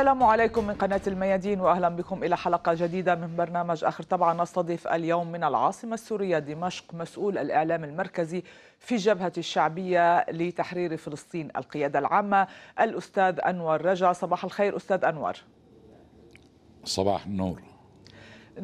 السلام عليكم من قناة الميادين وأهلا بكم إلى حلقة جديدة من برنامج آخر طبعا نستضيف اليوم من العاصمة السورية دمشق مسؤول الإعلام المركزي في جبهة الشعبية لتحرير فلسطين القيادة العامة الأستاذ أنور رجا صباح الخير أستاذ أنور صباح النور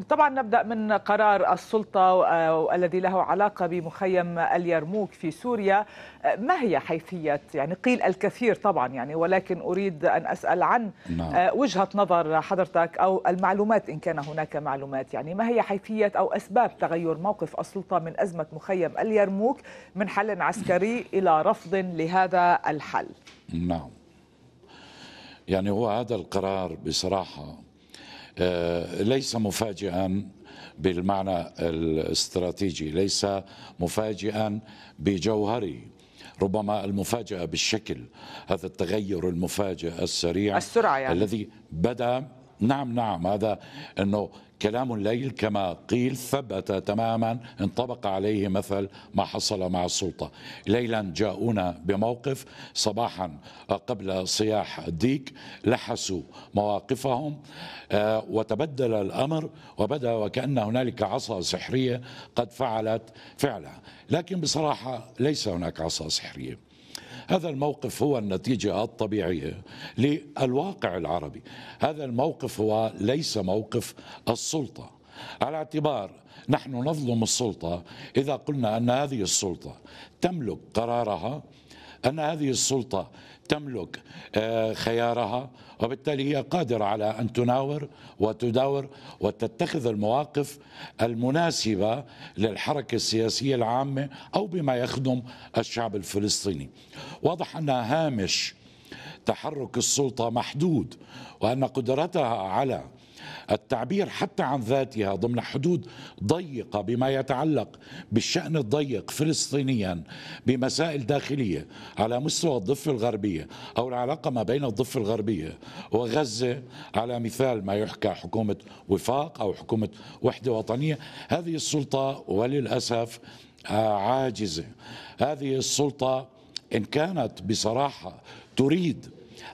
طبعا نبدا من قرار السلطه آه، الذي له علاقه بمخيم اليرموك في سوريا آه، ما هي حيثيه يعني قيل الكثير طبعا يعني ولكن اريد ان اسال عن نعم. آه، وجهه نظر حضرتك او المعلومات ان كان هناك معلومات يعني ما هي حيثيه او اسباب تغير موقف السلطه من ازمه مخيم اليرموك من حل عسكري الى رفض لهذا الحل نعم يعني هو هذا القرار بصراحه آه، ليس مفاجئا بالمعنى الاستراتيجي ليس مفاجئا بجوهره ربما المفاجأة بالشكل هذا التغير المفاجئ السريع السرعة يعني. الذي بدأ نعم نعم هذا أنه كلام الليل كما قيل ثبت تماما انطبق عليه مثل ما حصل مع السلطة ليلا جاءونا بموقف صباحا قبل صياح الديك لحسوا مواقفهم آه، وتبدل الأمر وبدأ وكأن هنالك عصا سحرية قد فعلت فعلها لكن بصراحة ليس هناك عصا سحرية هذا الموقف هو النتيجة الطبيعية للواقع العربي هذا الموقف هو ليس موقف السلطة على اعتبار نحن نظلم السلطة إذا قلنا أن هذه السلطة تملك قرارها أن هذه السلطة تملك آه، خيارها وبالتالي هي قادرة على أن تناور وتداور وتتخذ المواقف المناسبة للحركة السياسية العامة أو بما يخدم الشعب الفلسطيني واضح أن هامش تحرك السلطة محدود وأن قدرتها على التعبير حتى عن ذاتها ضمن حدود ضيقة بما يتعلق بالشأن الضيق فلسطينيا بمسائل داخلية على مستوى الضفة الغربية أو العلاقة ما بين الضفة الغربية وغزة على مثال ما يحكى حكومة وفاق أو حكومة وحدة وطنية هذه السلطة وللأسف آه، عاجزة هذه السلطة إن كانت بصراحة تريد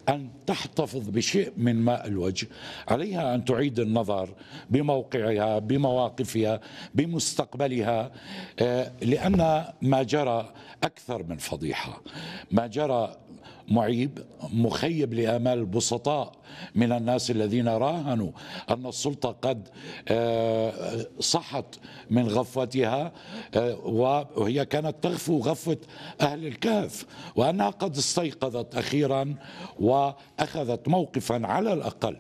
أن تحتفظ بشيء من ماء الوجه عليها أن تعيد النظر بموقعها بمواقفها بمستقبلها آه، لأن ما جرى أكثر من فضيحة ما جرى معيب مخيب لامال البسطاء من الناس الذين راهنوا ان السلطه قد آه، صحت من غفوتها آه، وهي كانت تغفو غفوه اهل الكهف وانها قد استيقظت اخيرا واخذت موقفا على الاقل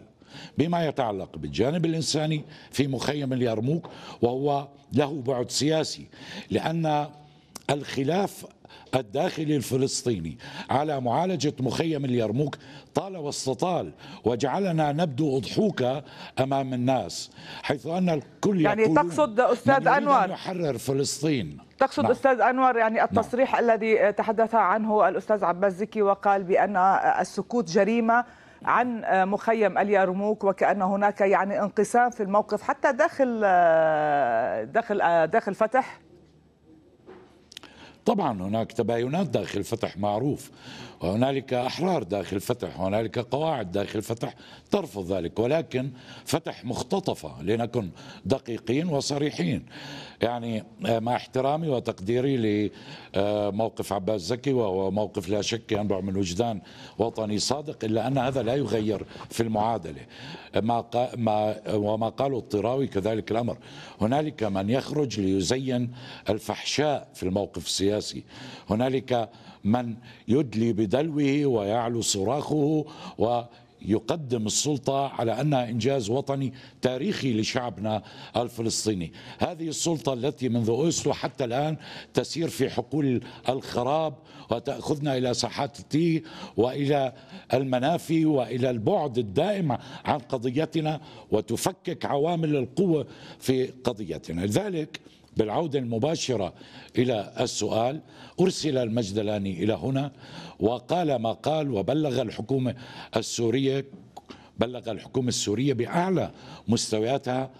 بما يتعلق بالجانب الانساني في مخيم اليرموك وهو له بعد سياسي لان الخلاف الداخلي الفلسطيني على معالجة مخيم اليرموك طال واستطال وجعلنا نبدو أضحوكة أمام الناس حيث أن الكل يعني تقصد أستاذ أنور أن يحرر فلسطين تقصد نعم. استاذ انور يعني نعم. التصريح نعم. الذي تحدث عنه الاستاذ عباس زكي وقال بان السكوت جريمه عن مخيم اليرموك وكان هناك يعني انقسام في الموقف حتى داخل داخل داخل فتح طبعا هناك تباينات داخل فتح معروف وهنالك احرار داخل فتح وهنالك قواعد داخل فتح ترفض ذلك ولكن فتح مختطفه لنكن دقيقين وصريحين يعني مع احترامي وتقديري لموقف عباس زكي وهو موقف لا شك ينبع من وجدان وطني صادق الا ان هذا لا يغير في المعادله ما ما وما قاله الطراوي كذلك الامر هنالك من يخرج ليزين الفحشاء في الموقف السياسي السياسي هنالك من يدلي بدلوه ويعلو صراخه ويقدم السلطة على أنها إنجاز وطني تاريخي لشعبنا الفلسطيني هذه السلطة التي منذ أوسلو حتى الآن تسير في حقول الخراب وتأخذنا إلى ساحات التيه وإلى المنافي وإلى البعد الدائم عن قضيتنا وتفكك عوامل القوة في قضيتنا لذلك بالعودة المباشرة إلى السؤال أرسل المجدلاني إلى هنا وقال ما قال وبلغ الحكومة السورية بلغ الحكومة السورية بأعلى مستوياتها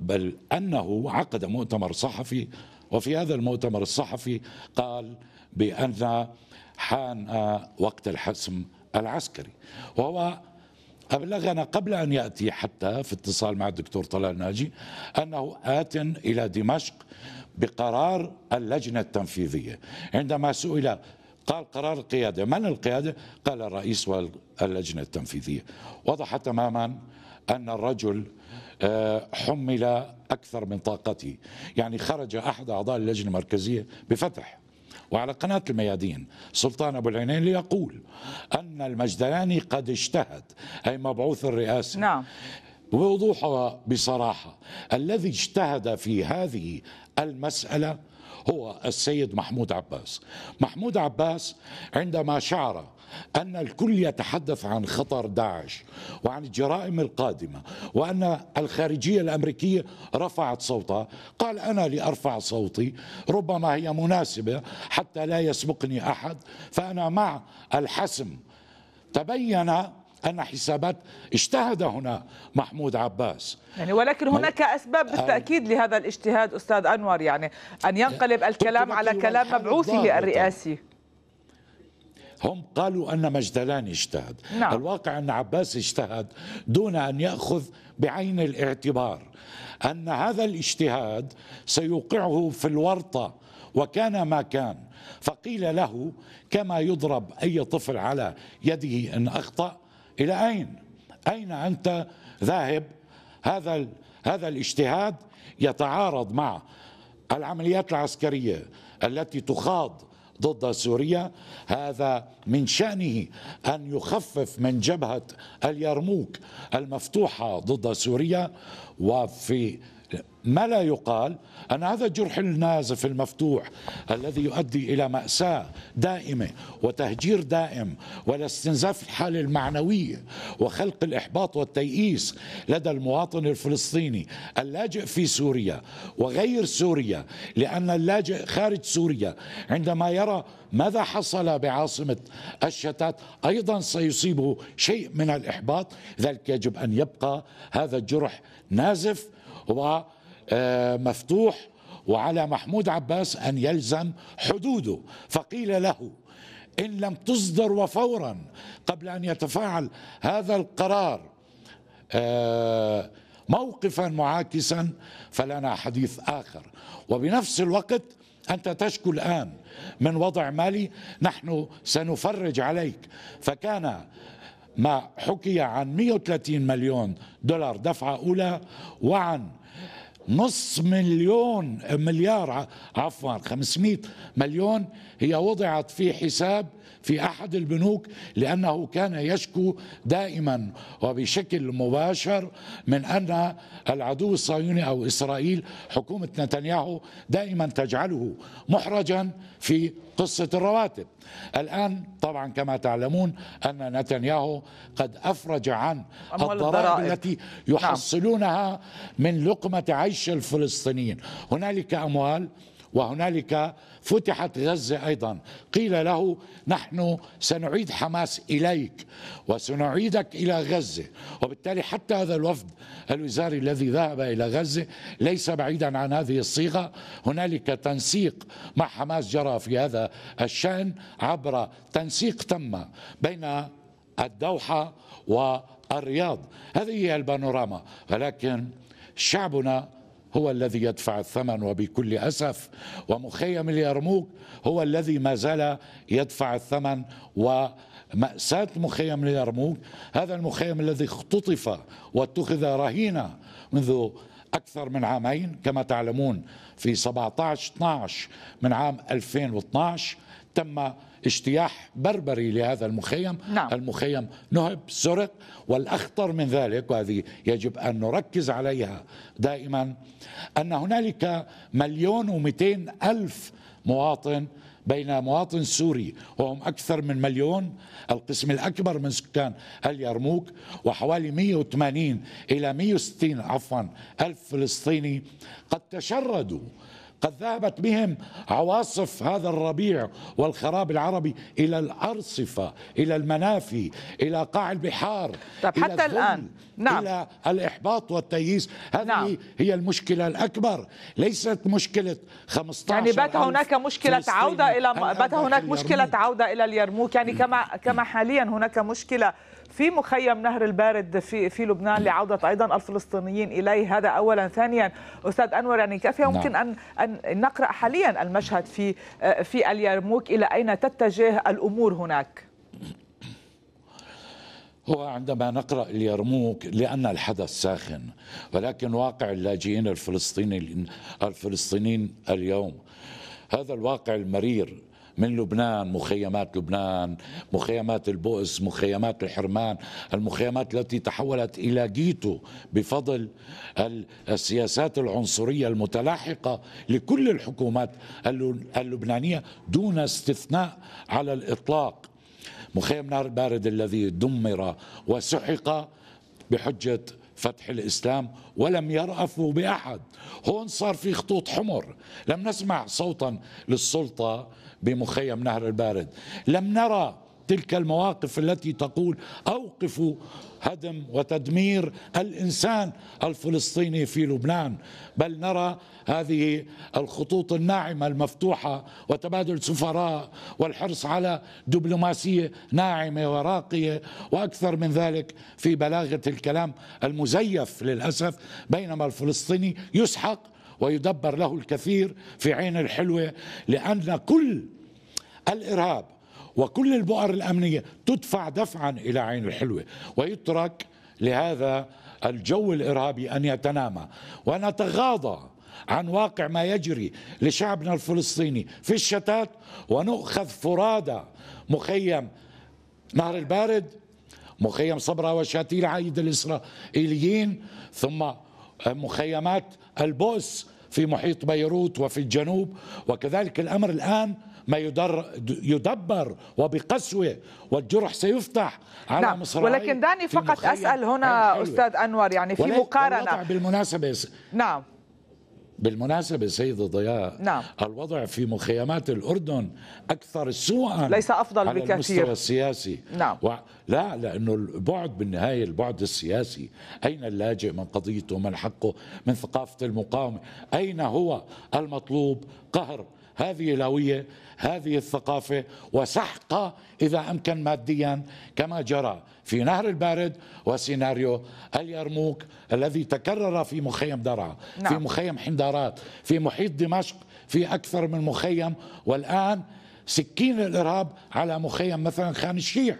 بل أنه عقد مؤتمر صحفي وفي هذا المؤتمر الصحفي قال بأن حان وقت الحسم العسكري وهو أبلغنا قبل أن يأتي حتى في اتصال مع الدكتور طلال ناجي أنه آت إلى دمشق بقرار اللجنة التنفيذية عندما سئل قال قرار القيادة من القيادة قال الرئيس واللجنة التنفيذية وضح تماما أن الرجل آه، حمل أكثر من طاقته يعني خرج أحد أعضاء اللجنة المركزية بفتح وعلى قناة الميادين سلطان أبو العينين ليقول أن المجدلاني قد اجتهد أي مبعوث الرئاسة نعم بوضوح وبصراحة الذي اجتهد في هذه المسألة هو السيد محمود عباس محمود عباس عندما شعر أن الكل يتحدث عن خطر داعش وعن الجرائم القادمة وأن الخارجية الأمريكية رفعت صوتها قال أنا لأرفع صوتي ربما هي مناسبة حتى لا يسبقني أحد فأنا مع الحسم تبين أن حسابات اجتهد هنا محمود عباس يعني ولكن هناك أسباب بالتأكيد لهذا الاجتهاد أستاذ أنور يعني أن ينقلب الكلام على كلام مبعوثه الرئاسي هم قالوا أن مجدلان اجتهد نعم. الواقع أن عباس اجتهد دون أن يأخذ بعين الاعتبار أن هذا الاجتهاد سيوقعه في الورطة وكان ما كان فقيل له كما يضرب أي طفل على يده إن أخطأ إلى أين أين أنت ذاهب هذا هذا الاجتهاد يتعارض مع العمليات العسكرية التي تخاض ضد سوريا هذا من شأنه أن يخفف من جبهة اليرموك المفتوحة ضد سوريا وفي ما لا يقال أن هذا الجرح النازف المفتوح الذي يؤدي إلى مأساة دائمة وتهجير دائم والاستنزاف الحالة المعنوية وخلق الإحباط والتيئيس لدى المواطن الفلسطيني اللاجئ في سوريا وغير سوريا لأن اللاجئ خارج سوريا عندما يرى ماذا حصل بعاصمة الشتات أيضا سيصيبه شيء من الإحباط ذلك يجب أن يبقى هذا الجرح نازف و آه، مفتوح وعلى محمود عباس أن يلزم حدوده فقيل له إن لم تصدر وفورا قبل أن يتفاعل هذا القرار آه، موقفا معاكسا فلنا حديث آخر وبنفس الوقت أنت تشكو الآن من وضع مالي نحن سنفرج عليك فكان ما حكي عن 130 مليون دولار دفعة أولى وعن نص مليون مليار عفوا 500 مليون هي وضعت في حساب في احد البنوك لانه كان يشكو دائما وبشكل مباشر من ان العدو الصهيوني او اسرائيل حكومه نتنياهو دائما تجعله محرجا في قصه الرواتب. الان طبعا كما تعلمون ان نتنياهو قد افرج عن الضرائب التي نعم. يحصلونها من لقمه عيش الفلسطينيين. هنالك اموال وهنالك فتحت غزة أيضا قيل له نحن سنعيد حماس إليك وسنعيدك إلى غزة وبالتالي حتى هذا الوفد الوزاري الذي ذهب إلى غزة ليس بعيدا عن هذه الصيغة هنالك تنسيق مع حماس جرى في هذا الشأن عبر تنسيق تم بين الدوحة والرياض هذه هي البانوراما ولكن شعبنا هو الذي يدفع الثمن وبكل أسف ومخيم اليرموك هو الذي ما زال يدفع الثمن ومأساة مخيم اليرموك هذا المخيم الذي اختطف واتخذ رهينة منذ أكثر من عامين كما تعلمون في 17-12 من عام 2012 تم اجتياح بربري لهذا المخيم نعم. المخيم نهب سرق والأخطر من ذلك وهذه يجب أن نركز عليها دائما أن هنالك مليون ومئتين ألف مواطن بين مواطن سوري وهم أكثر من مليون القسم الأكبر من سكان اليرموك وحوالي 180 إلى 160 عفوا ألف فلسطيني قد تشردوا قد ذهبت بهم عواصف هذا الربيع والخراب العربي الى الارصفه الى المنافي الى قاع البحار طيب إلى حتى الان نعم. الى الاحباط والتييس هذه نعم. هي المشكله الاكبر ليست مشكله 15 يعني بات هناك مشكله عوده الى بات هناك مشكله عوده الى اليرموك يعني كما كما حاليا هناك مشكله في مخيم نهر البارد في في لبنان لعوده ايضا الفلسطينيين اليه هذا اولا ثانيا استاذ انور يعني كيف نعم. يمكن ان ان نقرا حاليا المشهد في في اليرموك الى اين تتجه الامور هناك هو عندما نقرا اليرموك لان الحدث ساخن ولكن واقع اللاجئين الفلسطينيين الفلسطينيين اليوم هذا الواقع المرير من لبنان مخيمات لبنان مخيمات البؤس مخيمات الحرمان المخيمات التي تحولت إلى جيتو بفضل السياسات العنصرية المتلاحقة لكل الحكومات اللبنانية دون استثناء على الإطلاق مخيم نار بارد الذي دمر وسحق بحجة فتح الإسلام ولم يرأفوا بأحد هون صار في خطوط حمر لم نسمع صوتا للسلطة بمخيم نهر البارد لم نرى تلك المواقف التي تقول اوقفوا هدم وتدمير الانسان الفلسطيني في لبنان بل نرى هذه الخطوط الناعمه المفتوحه وتبادل سفراء والحرص على دبلوماسيه ناعمه وراقيه واكثر من ذلك في بلاغه الكلام المزيف للاسف بينما الفلسطيني يسحق ويدبر له الكثير في عين الحلوه لان كل الارهاب وكل البؤر الأمنية تدفع دفعا إلى عين الحلوة ويترك لهذا الجو الإرهابي أن يتنامى ونتغاضى عن واقع ما يجري لشعبنا الفلسطيني في الشتات ونؤخذ فرادى مخيم نهر البارد مخيم صبرا وشاتيل عيد الإسرائيليين ثم مخيمات البؤس في محيط بيروت وفي الجنوب وكذلك الأمر الآن ما يدر يدبر وبقسوة والجرح سيفتح على نعم. مصر ولكن دعني فقط أسأل هنا أستاذ أنور يعني في مقارنة بالمناسبة نعم بالمناسبة سيدة ضياء نعم. الوضع في مخيمات الأردن أكثر سوءا ليس أفضل على بكثير المستوى السياسي نعم. و... لا لأنه البعد بالنهاية البعد السياسي أين اللاجئ من قضيته من حقه من ثقافة المقاومة أين هو المطلوب قهر هذه الهوية هذه الثقافة وسحقها إذا أمكن ماديا كما جرى في نهر البارد وسيناريو اليرموك الذي تكرر في مخيم درعا نعم. في مخيم حندارات في محيط دمشق في أكثر من مخيم والآن سكين الإرهاب على مخيم مثلا خان الشيع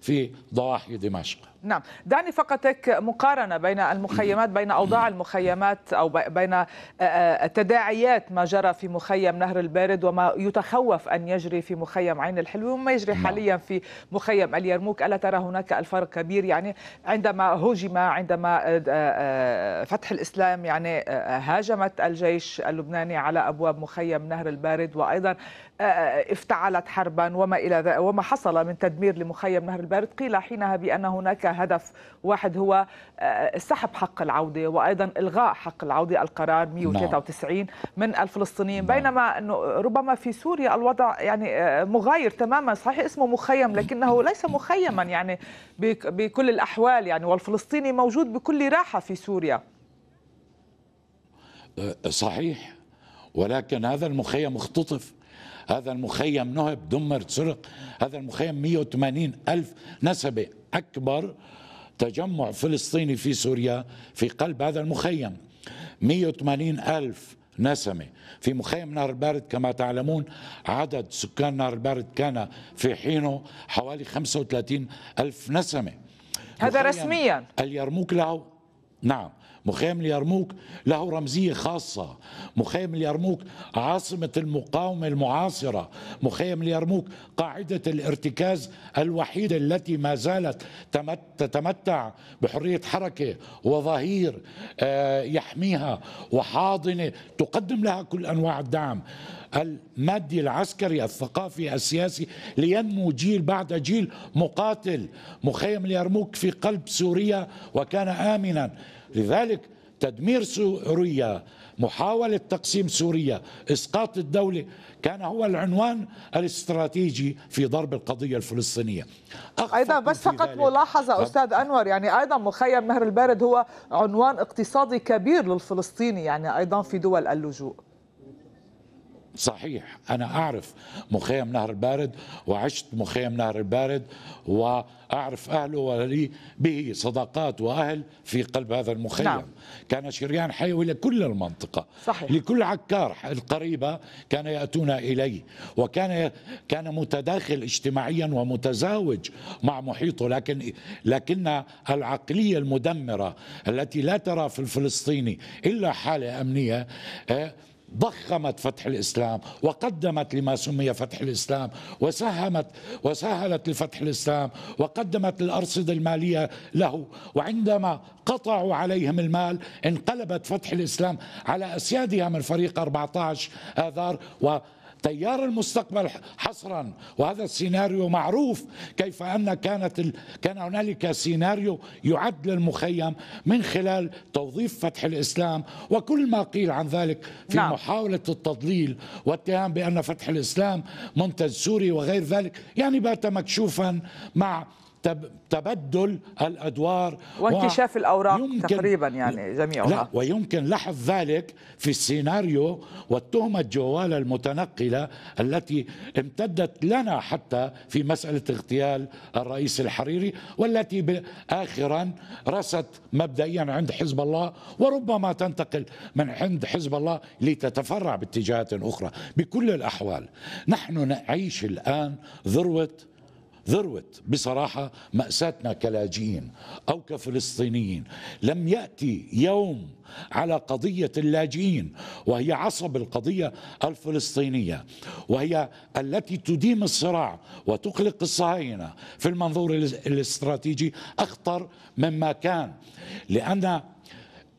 في ضواحي دمشق نعم دعني فقط هيك مقارنة بين المخيمات بين أوضاع المخيمات أو بين آه، آه، تداعيات ما جرى في مخيم نهر البارد وما يتخوف أن يجري في مخيم عين الحلوة وما يجري نعم. حاليا في مخيم اليرموك ألا ترى هناك الفرق كبير يعني عندما هجم عندما آه، فتح الإسلام يعني هاجمت الجيش اللبناني على أبواب مخيم نهر البارد وأيضا افتعلت حربا وما إلى وما حصل من تدمير لمخيم نهر البارد قيل حينها بأن هناك هدف واحد هو آه، سحب حق العودة وأيضا إلغاء حق العودة القرار 193 نعم. من الفلسطينيين نعم. بينما أنه ربما في سوريا الوضع يعني آه، مغاير تماما صحيح اسمه مخيم لكنه ليس مخيما يعني بكل الأحوال يعني والفلسطيني موجود بكل راحة في سوريا آه، صحيح ولكن هذا المخيم اختطف هذا المخيم نهب دمر سرق هذا المخيم 180 ألف نسبة أكبر تجمع فلسطيني في سوريا في قلب هذا المخيم 180 ألف نسمة في مخيم نهر البارد كما تعلمون عدد سكان نهر البارد كان في حينه حوالي 35 ألف نسمة هذا رسميا اليرموك له نعم مخيم اليرموك له رمزية خاصة مخيم اليرموك عاصمة المقاومة المعاصرة مخيم اليرموك قاعدة الارتكاز الوحيدة التي ما زالت تتمتع بحرية حركة وظهير آه، يحميها وحاضنة تقدم لها كل أنواع الدعم المادي العسكري الثقافي السياسي لينمو جيل بعد جيل مقاتل مخيم اليرموك في قلب سوريا وكان آمنا لذلك تدمير سوريا محاولة تقسيم سوريا إسقاط الدولة كان هو العنوان الاستراتيجي في ضرب القضية الفلسطينية أيضا بس فقط ملاحظة أستاذ أنور يعني أيضا مخيم مهر البارد هو عنوان اقتصادي كبير للفلسطيني يعني أيضا في دول اللجوء صحيح أنا أعرف مخيم نهر البارد وعشت مخيم نهر البارد وأعرف أهله ولي به صداقات وأهل في قلب هذا المخيم نعم. كان شريان حيوي لكل المنطقة صحيح. لكل عكار القريبة كان يأتون إليه وكان كان متداخل اجتماعيا ومتزاوج مع محيطه لكن لكن العقلية المدمرة التي لا ترى في الفلسطيني إلا حالة أمنية آه، ضخمت فتح الاسلام وقدمت لما سمي فتح الاسلام وساهمت وسهلت لفتح الاسلام وقدمت الارصده الماليه له وعندما قطعوا عليهم المال انقلبت فتح الاسلام على اسيادها من فريق 14 اذار و تيار المستقبل حصرا وهذا السيناريو معروف كيف ان كانت ال... كان هنالك سيناريو يعد للمخيم من خلال توظيف فتح الاسلام وكل ما قيل عن ذلك في نعم. محاوله التضليل واتهام بان فتح الاسلام منتج سوري وغير ذلك يعني بات مكشوفا مع تبدل الادوار وانكشاف الاوراق تقريبا يعني جميعها لا ويمكن لحظ ذلك في السيناريو والتهمه الجواله المتنقله التي امتدت لنا حتى في مساله اغتيال الرئيس الحريري والتي اخرا رست مبدئيا عند حزب الله وربما تنتقل من عند حزب الله لتتفرع باتجاهات اخرى بكل الاحوال نحن نعيش الان ذروه ذروه بصراحة مأساتنا كلاجئين أو كفلسطينيين لم يأتي يوم على قضية اللاجئين وهي عصب القضية الفلسطينية وهي التي تديم الصراع وتقلق الصهاينة في المنظور الاستراتيجي أخطر مما كان لأن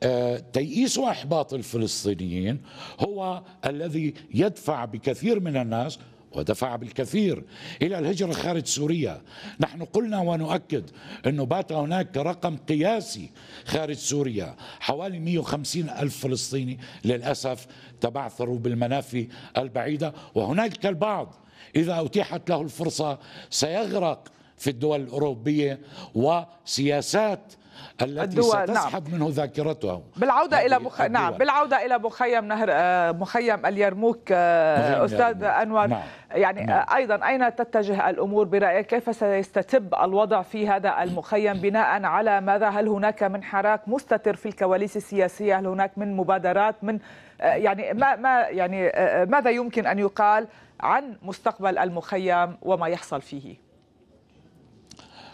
آه، تيئيس واحباط الفلسطينيين هو الذي يدفع بكثير من الناس ودفع بالكثير إلى الهجرة خارج سوريا نحن قلنا ونؤكد أنه بات هناك رقم قياسي خارج سوريا حوالي 150 ألف فلسطيني للأسف تبعثروا بالمنافي البعيدة وهناك البعض إذا أتيحت له الفرصة سيغرق في الدول الأوروبية وسياسات التي الدول نعم. ستسحب نعم. منه ذاكرتها بالعودة إلى مخ... نعم بالعودة إلى مخيم نهر آه، آه، مخيم اليرموك أستاذ أنور نعم. يعني آه، نعم. أيضا أين تتجه الأمور برأيك كيف سيستتب الوضع في هذا المخيم بناء على ماذا هل هناك من حراك مستتر في الكواليس السياسية هل هناك من مبادرات من يعني ما ما يعني ماذا يمكن أن يقال عن مستقبل المخيم وما يحصل فيه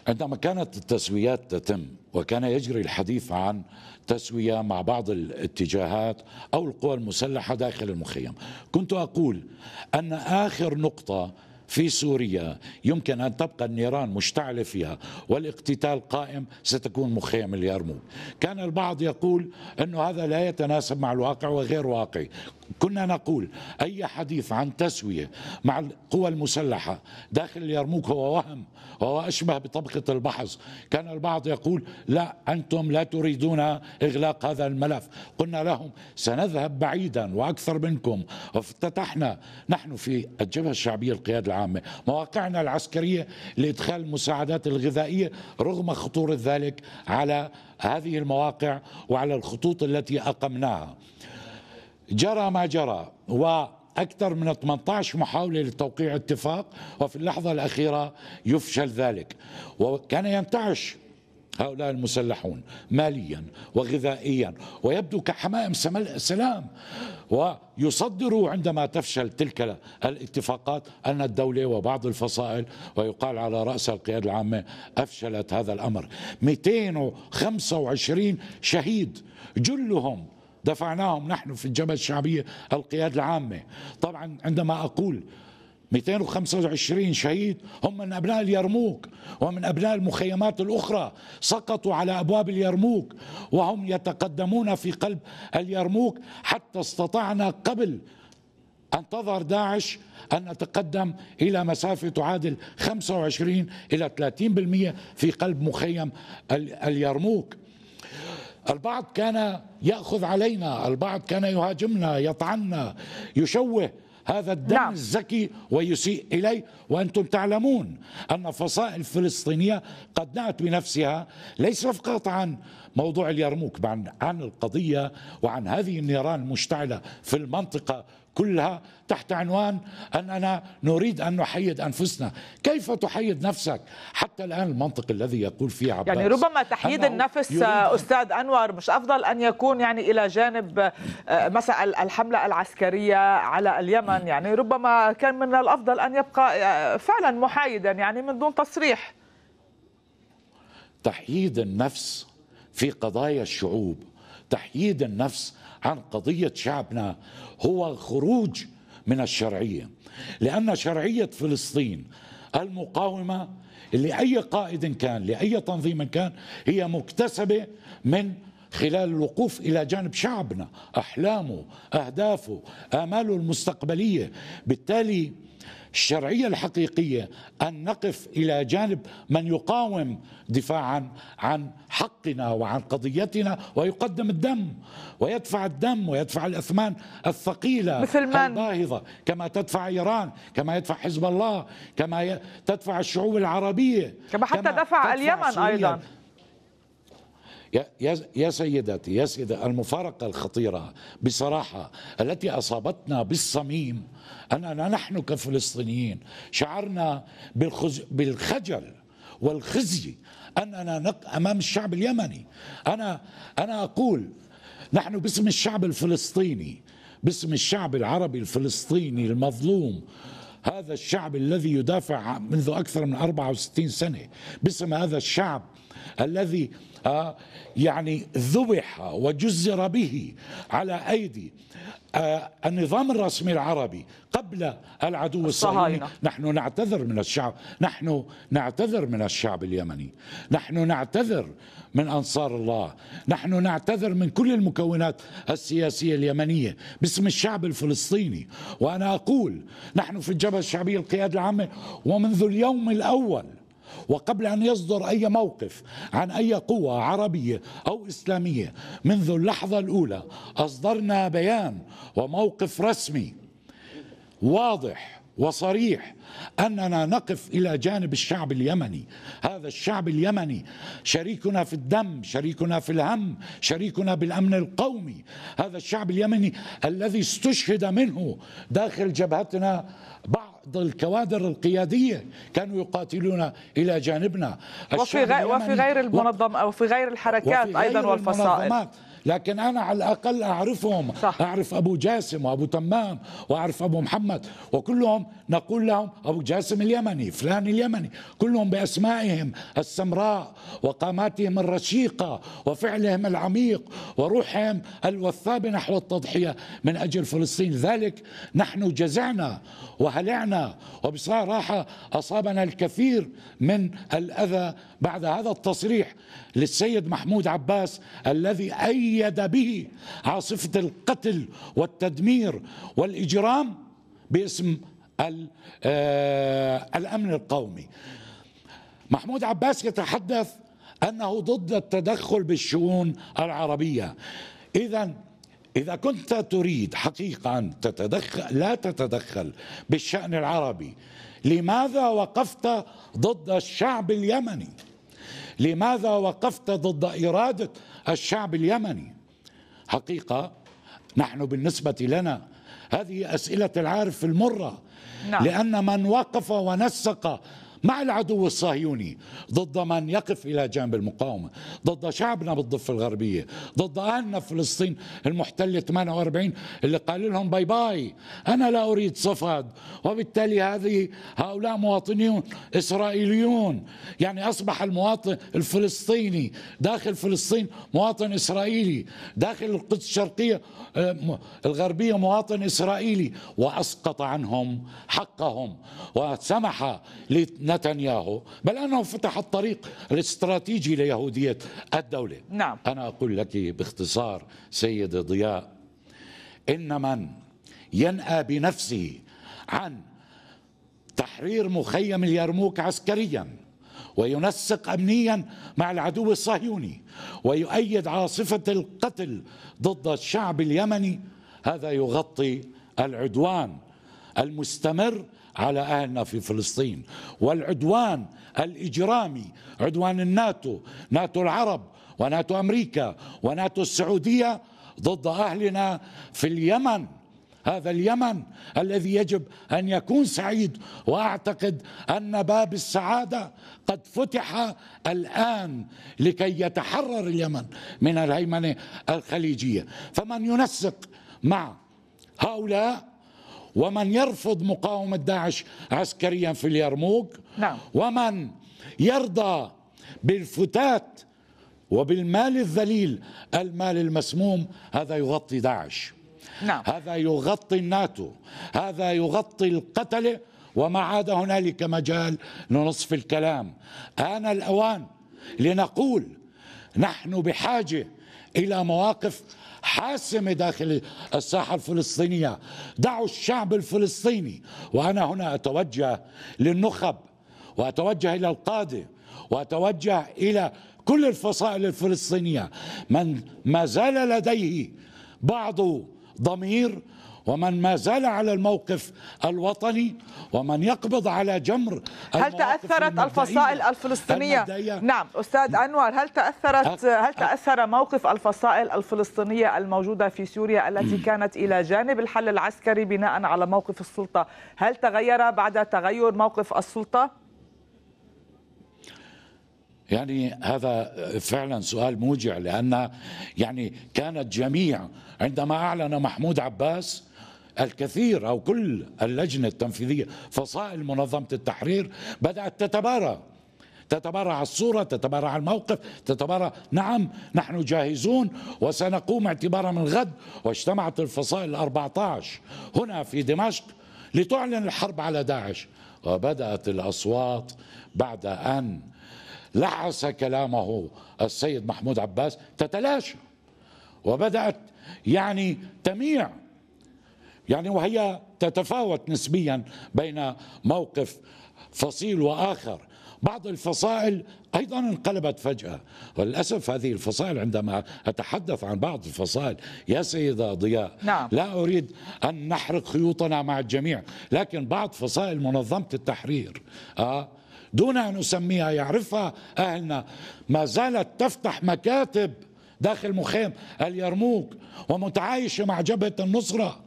عندما كانت التسويات تتم وكان يجري الحديث عن تسوية مع بعض الاتجاهات أو القوى المسلحة داخل المخيم كنت أقول أن آخر نقطة في سوريا يمكن أن تبقى النيران مشتعلة فيها والاقتتال قائم ستكون مخيم اليرموك كان البعض يقول أنه هذا لا يتناسب مع الواقع وغير واقعي كنا نقول أي حديث عن تسوية مع القوى المسلحة داخل اليرموك هو وهم وهو أشبه بطبقة البحث كان البعض يقول لا أنتم لا تريدون إغلاق هذا الملف قلنا لهم سنذهب بعيدا وأكثر منكم افتتحنا نحن في الجبهة الشعبية القيادة العامة العامة مواقعنا العسكرية لإدخال المساعدات الغذائية رغم خطورة ذلك على هذه المواقع وعلى الخطوط التي أقمناها جرى ما جرى و أكثر من 18 محاولة لتوقيع اتفاق وفي اللحظة الأخيرة يفشل ذلك وكان ينتعش هؤلاء المسلحون ماليا وغذائيا ويبدو كحمائم سلام ويصدروا عندما تفشل تلك الاتفاقات أن الدولة وبعض الفصائل ويقال على رأس القيادة العامة أفشلت هذا الأمر 225 شهيد جلهم دفعناهم نحن في الجبهة الشعبية القيادة العامة طبعا عندما أقول 225 شهيد هم من أبناء اليرموك ومن أبناء المخيمات الأخرى سقطوا على أبواب اليرموك وهم يتقدمون في قلب اليرموك حتى استطعنا قبل أن تظهر داعش أن نتقدم إلى مسافة تعادل 25 إلى 30% في قلب مخيم اليرموك البعض كان ياخذ علينا البعض كان يهاجمنا يطعننا يشوه هذا الدم نعم. الذكي ويسيء إليه وأنتم تعلمون أن فصائل فلسطينية قد نأت بنفسها ليس فقط عن موضوع اليرموك عن القضية وعن هذه النيران المشتعلة في المنطقة كلها تحت عنوان أننا نريد أن نحيد أنفسنا كيف تحيد نفسك حتى الآن المنطق الذي يقول فيه عباس يعني ربما تحييد النفس أستاذ أنور مش أفضل أن يكون يعني إلى جانب آه، مثلا الحملة العسكرية على اليمن يعني ربما كان من الأفضل أن يبقى آه، فعلا محايدا يعني من دون تصريح تحييد النفس في قضايا الشعوب تحييد النفس عن قضية شعبنا هو الخروج من الشرعية لأن شرعية فلسطين المقاومة لأي قائد كان لأي تنظيم كان هي مكتسبة من خلال الوقوف إلى جانب شعبنا أحلامه أهدافه آماله المستقبلية بالتالي الشرعية الحقيقية أن نقف إلى جانب من يقاوم دفاعا عن حقنا وعن قضيتنا ويقدم الدم ويدفع الدم ويدفع الأثمان الثقيلة مثل من؟ الباهظة كما تدفع إيران كما يدفع حزب الله كما تدفع الشعوب العربية كما حتى كما دفع اليمن أيضا يا, يا سيداتي يا سيدة المفارقة الخطيرة بصراحة التي أصابتنا بالصميم أننا نحن كفلسطينيين شعرنا بالخجل والخزي أننا أمام الشعب اليمني أنا أنا أقول نحن باسم الشعب الفلسطيني باسم الشعب العربي الفلسطيني المظلوم هذا الشعب الذي يدافع منذ أكثر من 64 سنة باسم هذا الشعب الذي يعني ذبح وجزر به على أيدي آه، النظام الرسمي العربي قبل العدو الصهيوني نحن نعتذر من الشعب نحن نعتذر من الشعب اليمني نحن نعتذر من أنصار الله نحن نعتذر من كل المكونات السياسية اليمنية باسم الشعب الفلسطيني وأنا أقول نحن في الجبهة الشعبية القيادة العامة ومنذ اليوم الأول وقبل أن يصدر أي موقف عن أي قوة عربية أو إسلامية منذ اللحظة الأولى أصدرنا بيان وموقف رسمي واضح وصريح اننا نقف الى جانب الشعب اليمني، هذا الشعب اليمني شريكنا في الدم، شريكنا في الهم، شريكنا بالامن القومي، هذا الشعب اليمني الذي استشهد منه داخل جبهتنا بعض الكوادر القيادية كانوا يقاتلون إلى جانبنا وفي, غير وفي غير المنظم أو في غير الحركات وفي غير أيضا والفصائل لكن أنا على الأقل أعرفهم صح. أعرف أبو جاسم وأبو تمام وأعرف أبو محمد وكلهم نقول لهم أبو جاسم اليمني فلان اليمني كلهم بأسمائهم السمراء وقاماتهم الرشيقة وفعلهم العميق وروحهم الوثابة نحو التضحية من أجل فلسطين ذلك نحن جزعنا وهلعنا وبصراحة أصابنا الكثير من الأذى بعد هذا التصريح للسيد محمود عباس الذي أيد به عاصفة القتل والتدمير والإجرام باسم آه، الأمن القومي محمود عباس يتحدث أنه ضد التدخل بالشؤون العربية إذا إذا كنت تريد حقيقة أن تتدخل لا تتدخل بالشأن العربي لماذا وقفت ضد الشعب اليمني لماذا وقفت ضد إرادة الشعب اليمني حقيقة نحن بالنسبة لنا هذه أسئلة العارف المرة نعم. لأن من وقف ونسق مع العدو الصهيوني ضد من يقف إلى جانب المقاومة ضد شعبنا بالضفة الغربية ضد أهلنا في فلسطين المحتلة 48 اللي قال لهم باي باي أنا لا أريد صفد وبالتالي هذه هؤلاء مواطنين إسرائيليون يعني أصبح المواطن الفلسطيني داخل فلسطين مواطن إسرائيلي داخل القدس الشرقية آه، الغربية مواطن إسرائيلي وأسقط عنهم حقهم وسمح لنا نتنياهو بل أنه فتح الطريق الاستراتيجي ليهودية الدولة نعم. أنا أقول لك باختصار سيد ضياء إن من ينأى بنفسه عن تحرير مخيم اليرموك عسكريا وينسق امنيا مع العدو الصهيوني ويؤيد عاصفه القتل ضد الشعب اليمني هذا يغطي العدوان المستمر على أهلنا في فلسطين والعدوان الإجرامي عدوان الناتو ناتو العرب وناتو أمريكا وناتو السعودية ضد أهلنا في اليمن هذا اليمن الذي يجب ان يكون سعيد واعتقد ان باب السعاده قد فتح الان لكي يتحرر اليمن من الهيمنه الخليجيه فمن ينسق مع هؤلاء ومن يرفض مقاومة داعش عسكريا في اليرموك نعم. ومن يرضى بالفتات وبالمال الذليل المال المسموم هذا يغطي داعش نعم. هذا يغطي الناتو هذا يغطي القتلة وما عاد هنالك مجال لنصف الكلام آن الأوان لنقول نحن بحاجة إلى مواقف حاسمة داخل الساحة الفلسطينية دعوا الشعب الفلسطيني وأنا هنا أتوجه للنخب وأتوجه إلى القادة وأتوجه إلى كل الفصائل الفلسطينية من ما زال لديه بعض ضمير ومن ما زال على الموقف الوطني ومن يقبض على جمر هل تأثرت الفصائل الفلسطينية نعم أستاذ أنور هل تأثرت هل تأثر موقف الفصائل الفلسطينية الموجودة في سوريا التي كانت إلى جانب الحل العسكري بناء على موقف السلطة هل تغير بعد تغير موقف السلطة؟ يعني هذا فعلا سؤال موجع لان يعني كانت جميع عندما اعلن محمود عباس الكثير أو كل اللجنة التنفيذية فصائل منظمة التحرير بدأت تتبارى تتبارى على الصورة تتبارى على الموقف تتبارى نعم نحن جاهزون وسنقوم اعتبارا من غد واجتمعت الفصائل الأربعة عشر هنا في دمشق لتعلن الحرب على داعش وبدأت الأصوات بعد أن لعس كلامه السيد محمود عباس تتلاشى وبدأت يعني تميع يعني وهي تتفاوت نسبيا بين موقف فصيل واخر بعض الفصائل ايضا انقلبت فجاه وللاسف هذه الفصائل عندما اتحدث عن بعض الفصائل يا سيده ضياء نعم. لا اريد ان نحرق خيوطنا مع الجميع لكن بعض فصائل منظمه التحرير آه دون ان اسميها يعرفها اهلنا ما زالت تفتح مكاتب داخل مخيم اليرموك ومتعايشه مع جبهه النصره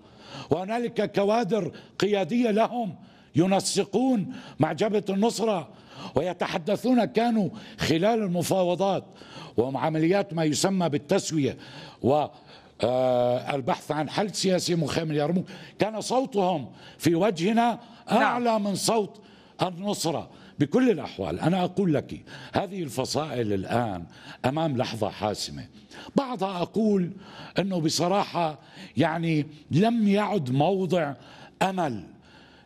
وهنالك كوادر قياديه لهم ينسقون مع جبهه النصره ويتحدثون كانوا خلال المفاوضات وعمليات ما يسمى بالتسويه و آه، البحث عن حل سياسي مخيم اليرموك كان صوتهم في وجهنا اعلى نعم. من صوت النصره بكل الأحوال أنا أقول لك هذه الفصائل الآن أمام لحظة حاسمة بعضها أقول أنه بصراحة يعني لم يعد موضع أمل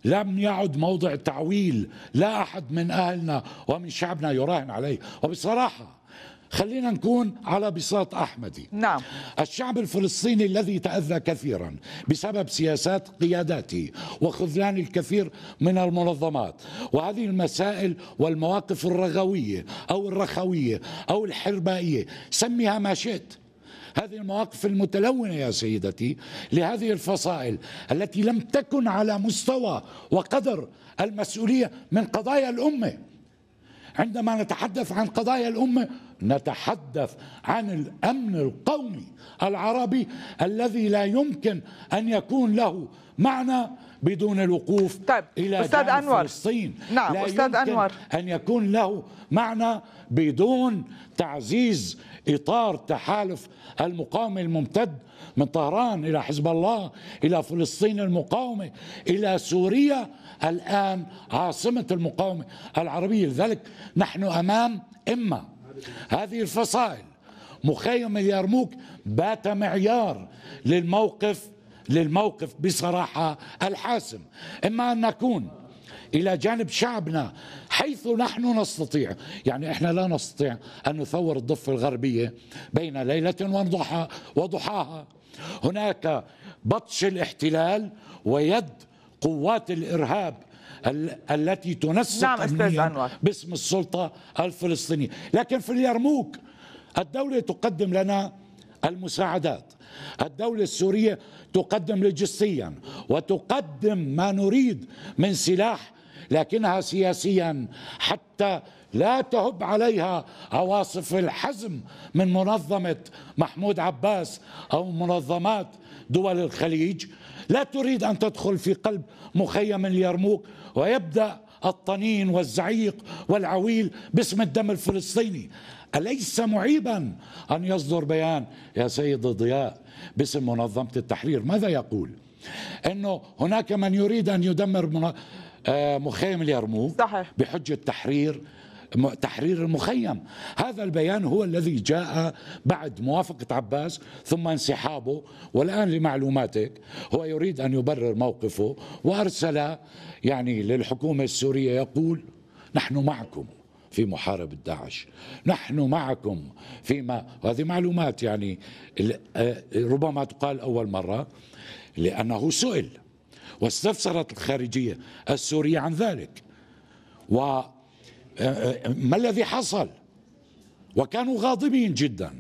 لم يعد موضع تعويل لا أحد من أهلنا ومن شعبنا يراهن عليه وبصراحة خلينا نكون على بساط أحمدي نعم. الشعب الفلسطيني الذي تأذى كثيرا بسبب سياسات قياداته وخذلان الكثير من المنظمات وهذه المسائل والمواقف الرغوية أو الرخوية أو الحربائية سميها ما شئت هذه المواقف المتلونة يا سيدتي لهذه الفصائل التي لم تكن على مستوى وقدر المسؤولية من قضايا الأمة عندما نتحدث عن قضايا الأمة نتحدث عن الأمن القومي العربي الذي لا يمكن أن يكون له معنى بدون الوقوف طيب. إلى أستاذ جانب أنور. فلسطين نعم. لا أستاذ يمكن أنور. أن يكون له معنى بدون تعزيز إطار تحالف المقاومة الممتد من طهران إلى حزب الله إلى فلسطين المقاومة إلى سوريا الآن عاصمة المقاومة العربية لذلك نحن أمام إما هذه الفصائل مخيم اليرموك بات معيار للموقف للموقف بصراحة الحاسم إما أن نكون الى جانب شعبنا حيث نحن نستطيع، يعني احنا لا نستطيع ان نثور الضفه الغربيه بين ليله وضحى وضحاها. هناك بطش الاحتلال ويد قوات الارهاب التي تنسق نعم باسم السلطه الفلسطينيه، لكن في اليرموك الدوله تقدم لنا المساعدات الدولة السورية تقدم لوجستيا وتقدم ما نريد من سلاح لكنها سياسيا حتى لا تهب عليها عواصف الحزم من منظمه محمود عباس او منظمات دول الخليج لا تريد ان تدخل في قلب مخيم اليرموك ويبدا الطنين والزعيق والعويل باسم الدم الفلسطيني أليس معيبا أن يصدر بيان يا سيد الضياء باسم منظمة التحرير ماذا يقول أنه هناك من يريد أن يدمر آه، مخيم اليرموك صحيح. بحجة تحرير تحرير المخيم هذا البيان هو الذي جاء بعد موافقة عباس ثم انسحابه والآن لمعلوماتك هو يريد أن يبرر موقفه وأرسل يعني للحكومة السورية يقول نحن معكم في محاربة داعش نحن معكم فيما وهذه معلومات يعني آه، ربما تقال أول مرة لأنه سئل واستفسرت الخارجية السورية عن ذلك وما آه، آه، الذي حصل وكانوا غاضبين جدا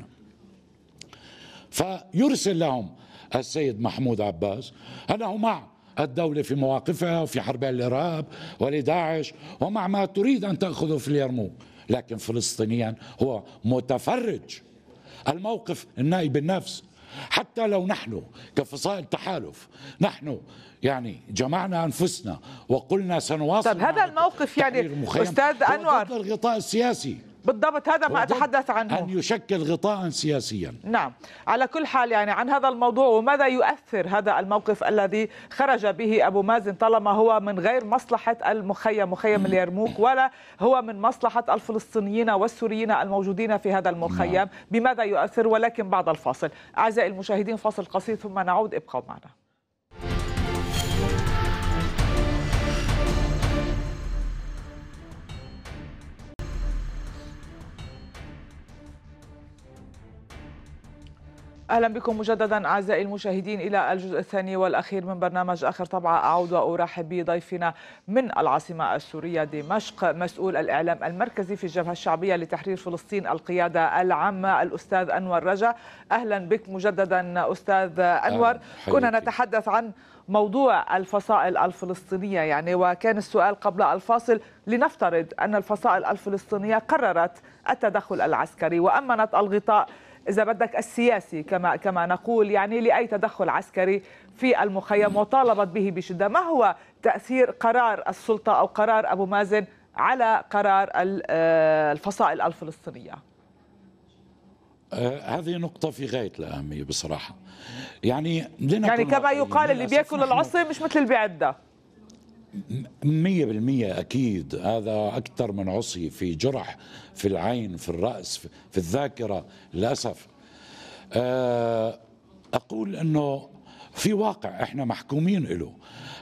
فيرسل لهم السيد محمود عباس أنه مع الدولة في مواقفها وفي حرب الإرهاب ولداعش ومع ما تريد أن تأخذه في اليرموك لكن فلسطينيا هو متفرج الموقف النائب النفس حتى لو نحن كفصائل تحالف نحن يعني جمعنا انفسنا وقلنا سنواصل طب هذا الموقف يعني استاذ انور الغطاء السياسي بالضبط هذا ما أتحدث عنه أن يشكل غطاء سياسيا نعم على كل حال يعني عن هذا الموضوع وماذا يؤثر هذا الموقف الذي خرج به أبو مازن طالما هو من غير مصلحة المخيم مخيم نعم. اليرموك ولا هو من مصلحة الفلسطينيين والسوريين الموجودين في هذا المخيم نعم. بماذا يؤثر ولكن بعد الفاصل أعزائي المشاهدين فاصل قصير ثم نعود ابقوا معنا اهلا بكم مجددا اعزائي المشاهدين الى الجزء الثاني والاخير من برنامج اخر طبعه اعود وارحب بضيفنا من العاصمه السوريه دمشق مسؤول الاعلام المركزي في الجبهه الشعبيه لتحرير فلسطين القياده العامه الاستاذ انور رجا اهلا بك مجددا استاذ انور كنا نتحدث عن موضوع الفصائل الفلسطينيه يعني وكان السؤال قبل الفاصل لنفترض ان الفصائل الفلسطينيه قررت التدخل العسكري وامنت الغطاء اذا بدك السياسي كما كما نقول يعني لاي تدخل عسكري في المخيم وطالبت به بشده، ما هو تاثير قرار السلطه او قرار ابو مازن على قرار آه، الفصائل الفلسطينيه؟ آه، هذه نقطة في غاية الأهمية بصراحة يعني يعني كما يقال اللي بياكل العصي مش مثل اللي بيعده مية بالمية أكيد هذا أكثر من عصي في جرح في العين في الرأس في الذاكرة للأسف آه، أقول أنه في واقع احنا محكومين له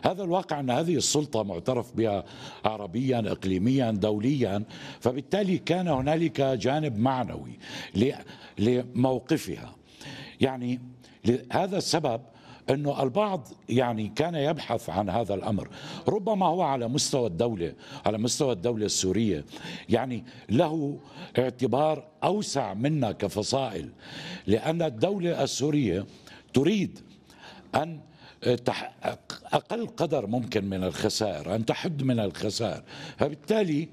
هذا الواقع ان هذه السلطه معترف بها عربيا اقليميا دوليا فبالتالي كان هنالك جانب معنوي لموقفها يعني لهذا السبب أنه البعض يعني كان يبحث عن هذا الأمر ربما هو على مستوى الدولة على مستوى الدولة السورية يعني له اعتبار أوسع منا كفصائل لأن الدولة السورية تريد أن تحقق أقل قدر ممكن من الخسائر أن تحد من الخسائر فبالتالي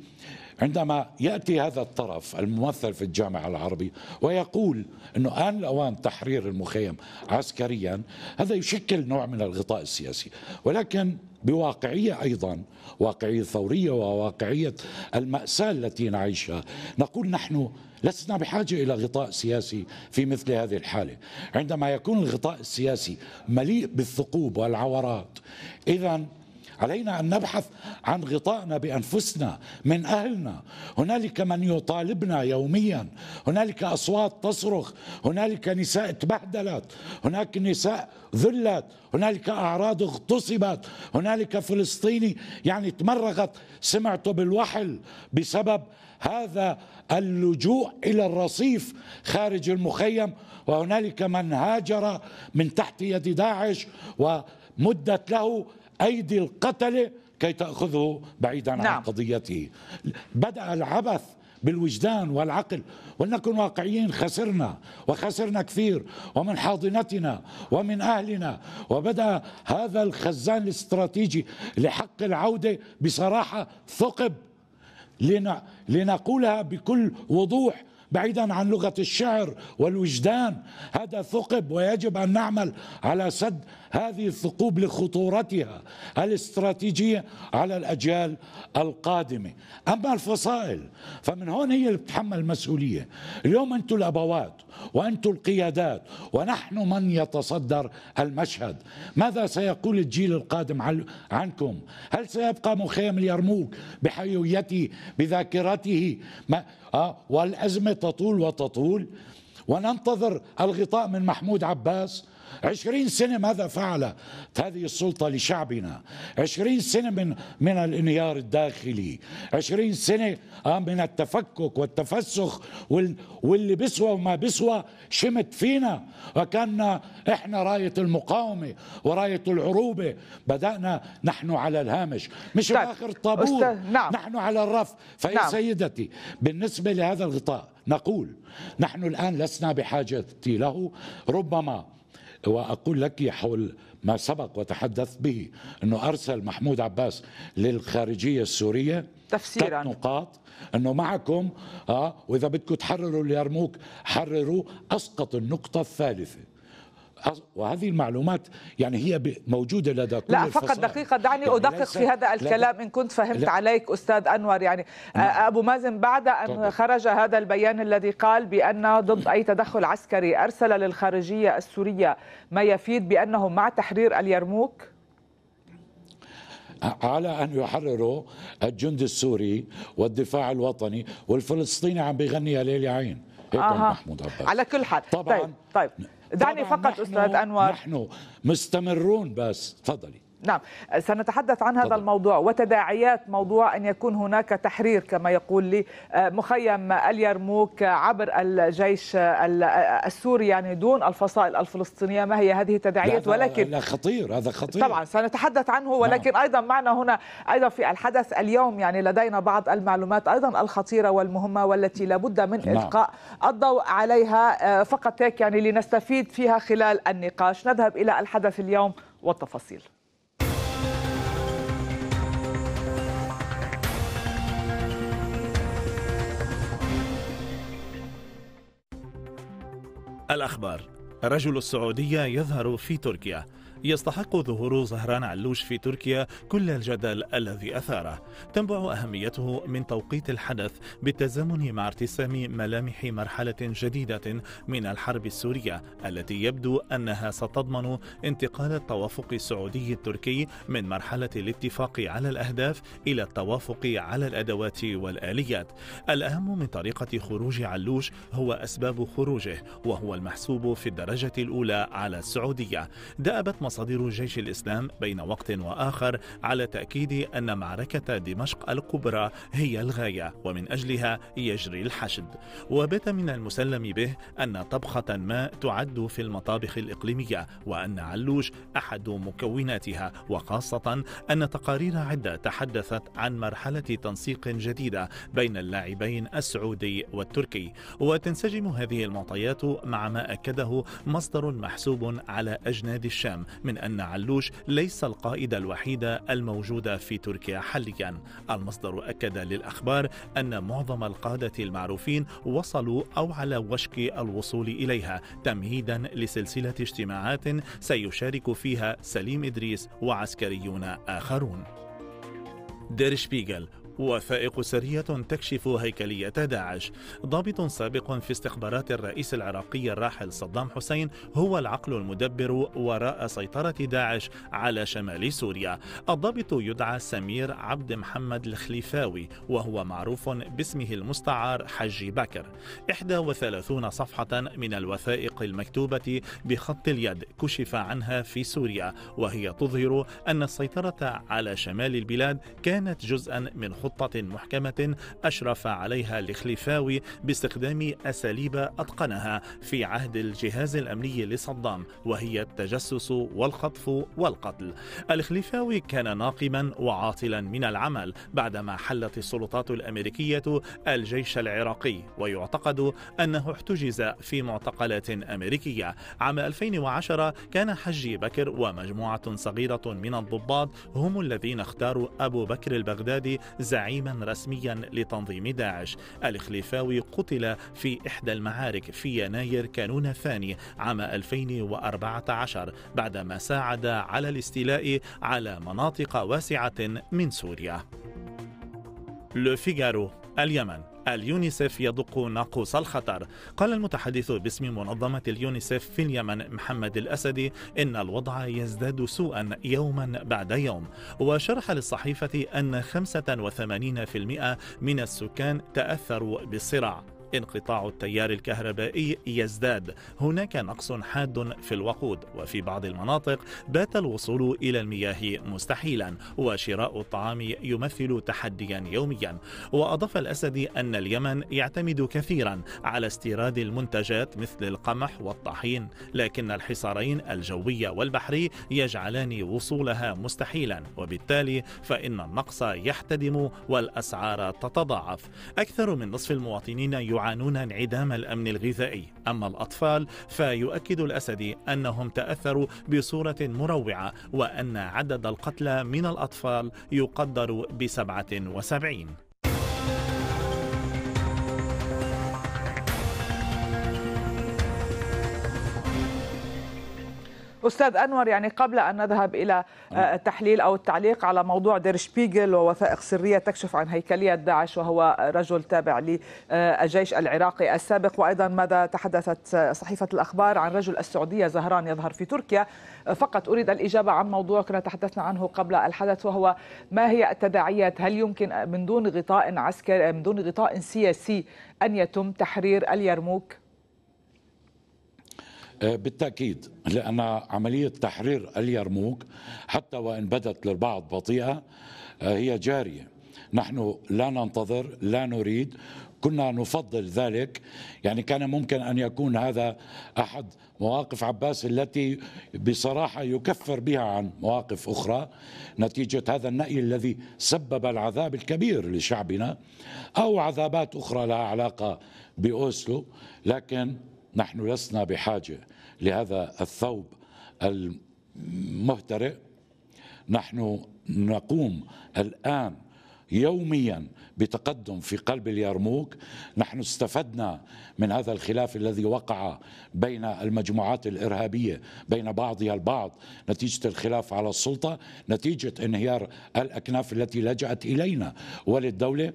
عندما ياتي هذا الطرف الممثل في الجامعه العربي ويقول انه ان الاوان تحرير المخيم عسكريا هذا يشكل نوع من الغطاء السياسي ولكن بواقعيه ايضا واقعيه ثوريه وواقعيه الماساه التي نعيشها نقول نحن لسنا بحاجه الى غطاء سياسي في مثل هذه الحاله عندما يكون الغطاء السياسي مليء بالثقوب والعورات اذا علينا أن نبحث عن غطائنا بأنفسنا من أهلنا هنالك من يطالبنا يوميا هنالك أصوات تصرخ هنالك نساء تبهدلت هناك نساء ذلت هنالك أعراض اغتصبت هنالك فلسطيني يعني تمرغت سمعته بالوحل بسبب هذا اللجوء الى الرصيف خارج المخيم وهنالك من هاجر من تحت يد داعش ومدت له أيدي القتلة كي تأخذه بعيدا نعم. عن قضيته بدأ العبث بالوجدان والعقل ولنكن واقعيين خسرنا وخسرنا كثير ومن حاضنتنا ومن اهلنا وبدا هذا الخزان الاستراتيجي لحق العوده بصراحه ثقب لنقولها بكل وضوح بعيدا عن لغه الشعر والوجدان هذا ثقب ويجب ان نعمل على سد هذه الثقوب لخطورتها الاستراتيجيه على الاجيال القادمه اما الفصائل فمن هون هي اللي بتتحمل المسؤوليه اليوم انتم الابوات وانتم القيادات ونحن من يتصدر المشهد ماذا سيقول الجيل القادم عنكم هل سيبقى مخيم اليرموك بحيويته بذاكرته ما آه، والأزمة تطول وتطول وننتظر الغطاء من محمود عباس عشرين سنة ماذا فعل هذه السلطة لشعبنا عشرين سنة من, من الانهيار الداخلي عشرين سنة آه، من التفكك والتفسخ واللي بسوى وما بسوى شمت فينا وكان احنا راية المقاومة وراية العروبة بدأنا نحن على الهامش مش طيب. آخر الطابور نعم. نحن على الرف فيا نعم. سيدتي بالنسبة لهذا الغطاء نقول نحن الآن لسنا بحاجة له ربما وأقول لك حول ما سبق وتحدثت به أنه أرسل محمود عباس للخارجية السورية تفسيرا نقاط أنه معكم آه وإذا بدكم تحرروا اليرموك حرروا أسقط النقطة الثالثة وهذه المعلومات يعني هي موجودة لدى كل لا فقط دقيقة دعني يعني أدقق في هذا الكلام إن كنت فهمت عليك أستاذ أنور يعني آه، نعم. أبو مازن بعد أن طبعا. خرج هذا البيان الذي قال بأن ضد أي تدخل عسكري أرسل للخارجية السورية ما يفيد بأنه مع تحرير اليرموك على أن يحرروا الجندي السوري والدفاع الوطني والفلسطيني عم بيغنيها ليلي عين هيك آه. محمود عباس على كل حال طبعا طيب, طيب. دعني فقط استاذ انور نحن مستمرون بس تفضلي نعم سنتحدث عن هذا طبعا. الموضوع وتداعيات موضوع أن يكون هناك تحرير كما يقول لي آه، مخيم اليرموك عبر الجيش آه، السوري يعني دون الفصائل الفلسطينية ما هي هذه التداعيات ولكن لا خطير هذا خطير طبعا سنتحدث عنه نعم. ولكن نعم. أيضا معنا هنا أيضا في الحدث اليوم يعني لدينا بعض المعلومات أيضا الخطيرة والمهمة والتي لابد من نعم. إلقاء الضوء عليها آه، فقط هيك يعني لنستفيد فيها خلال النقاش نذهب إلى الحدث اليوم والتفاصيل الأخبار رجل السعودية يظهر في تركيا يستحق ظهور زهران علوش في تركيا كل الجدل الذي أثاره تنبع أهميته من توقيت الحدث بالتزامن مع ارتسام ملامح مرحلة جديدة من الحرب السورية التي يبدو أنها ستضمن انتقال التوافق السعودي التركي من مرحلة الاتفاق على الأهداف إلى التوافق على الأدوات والآليات الأهم من طريقة خروج علوش هو أسباب خروجه وهو المحسوب في الدرجة الأولى على السعودية دأبت مصادر جيش الإسلام بين وقت وآخر على تأكيد أن معركة دمشق الكبرى هي الغاية ومن أجلها يجري الحشد وبات من المسلم به أن طبخة ما تعد في المطابخ الإقليمية وأن علوش أحد مكوناتها وخاصة أن تقارير عدة تحدثت عن مرحلة تنسيق جديدة بين اللاعبين السعودي والتركي وتنسجم هذه المعطيات مع ما أكده مصدر محسوب على أجناد الشام من أن علوش ليس القائد الوحيد الموجود في تركيا حاليا المصدر أكد للأخبار أن معظم القادة المعروفين وصلوا أو على وشك الوصول إليها تمهيدا لسلسلة اجتماعات سيشارك فيها سليم إدريس وعسكريون آخرون دير شبيغل وثائق سرية تكشف هيكلية داعش ضابط سابق في استخبارات الرئيس العراقي الراحل صدام حسين هو العقل المدبر وراء سيطرة داعش على شمال سوريا الضابط يدعى سمير عبد محمد الخليفاوي وهو معروف باسمه المستعار حجي بكر 31 صفحة من الوثائق المكتوبة بخط اليد كشف عنها في سوريا وهي تظهر أن السيطرة على شمال البلاد كانت جزءا من خطة محكمة أشرف عليها الخليفاوي باستخدام أساليب أتقنها في عهد الجهاز الأمني لصدام وهي التجسس والخطف والقتل الخليفاوي كان ناقما وعاطلا من العمل بعدما حلت السلطات الأمريكية الجيش العراقي ويعتقد أنه احتجز في معتقلات أمريكية عام 2010 كان حجي بكر ومجموعة صغيرة من الضباط هم الذين اختاروا أبو بكر البغدادي زعيما رسميا لتنظيم داعش الخليفاوي قتل في إحدى المعارك في يناير كانون الثاني عام 2014 بعدما ساعد على الاستيلاء على مناطق واسعة من سوريا لو فيغارو اليمن اليونيسف يدق ناقوس الخطر قال المتحدث باسم منظمة اليونيسف في اليمن محمد الأسدي إن الوضع يزداد سوءا يوما بعد يوم وشرح للصحيفة أن 85% من السكان تأثروا بالصراع انقطاع التيار الكهربائي يزداد هناك نقص حاد في الوقود وفي بعض المناطق بات الوصول إلى المياه مستحيلا وشراء الطعام يمثل تحديا يوميا وأضاف الأسد أن اليمن يعتمد كثيرا على استيراد المنتجات مثل القمح والطحين لكن الحصارين الجوي والبحري يجعلان وصولها مستحيلا وبالتالي فإن النقص يحتدم والأسعار تتضاعف أكثر من نصف المواطنين يعانون يعانون انعدام الامن الغذائي، اما الاطفال فيؤكد الاسدي انهم تاثروا بصوره مروعه وان عدد القتلى من الاطفال يقدر ب 77. استاذ انور يعني قبل ان نذهب الى آه، نعم. التحليل او التعليق على موضوع دير شبيغل ووثائق سريه تكشف عن هيكليه داعش وهو رجل تابع للجيش آه، العراقي السابق وايضا ماذا تحدثت آه، صحيفه الاخبار عن رجل السعوديه زهران يظهر في تركيا فقط اريد الاجابه عن موضوع كنا تحدثنا عنه قبل الحدث وهو ما هي التداعيات هل يمكن من دون غطاء عسكري من دون غطاء سياسي ان يتم تحرير اليرموك آه، بالتأكيد لأن عملية تحرير اليرموك حتى وإن بدت للبعض بطيئة آه، هي جارية نحن لا ننتظر لا نريد كنا نفضل ذلك يعني كان ممكن أن يكون هذا أحد مواقف عباس التي بصراحة يكفر بها عن مواقف أخرى نتيجة هذا النأي الذي سبب العذاب الكبير لشعبنا أو عذابات أخرى لها علاقة بأوسلو لكن نحن لسنا بحاجة لهذا الثوب المهترئ نحن نقوم الآن يوميا بتقدم في قلب اليرموك نحن استفدنا من هذا الخلاف الذي وقع بين المجموعات الإرهابية بين بعضها البعض نتيجة الخلاف على السلطة نتيجة انهيار الأكناف التي لجأت إلينا وللدولة